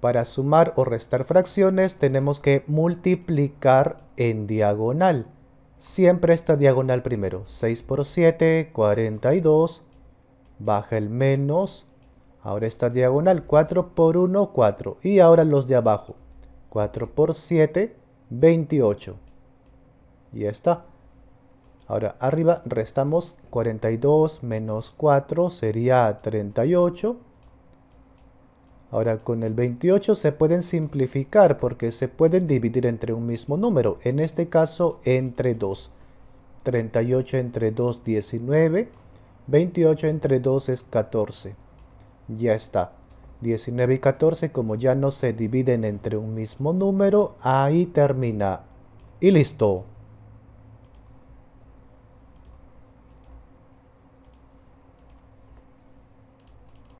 Para sumar o restar fracciones tenemos que multiplicar en diagonal. Siempre esta diagonal primero. 6 por 7, 42. Baja el menos. Ahora esta diagonal. 4 por 1, 4. Y ahora los de abajo. 4 por 7, 28. Y ya está. Ahora arriba restamos 42 menos 4 sería 38 Ahora con el 28 se pueden simplificar porque se pueden dividir entre un mismo número, en este caso entre 2. 38 entre 2, 19. 28 entre 2 es 14. Ya está. 19 y 14 como ya no se dividen entre un mismo número, ahí termina. Y listo.